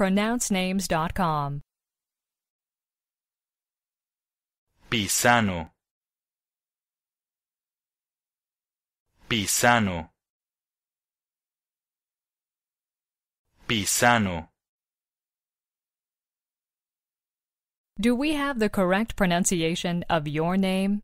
pronouncenames.com. Pisano. Pisano. Pisano. Do we have the correct pronunciation of your name?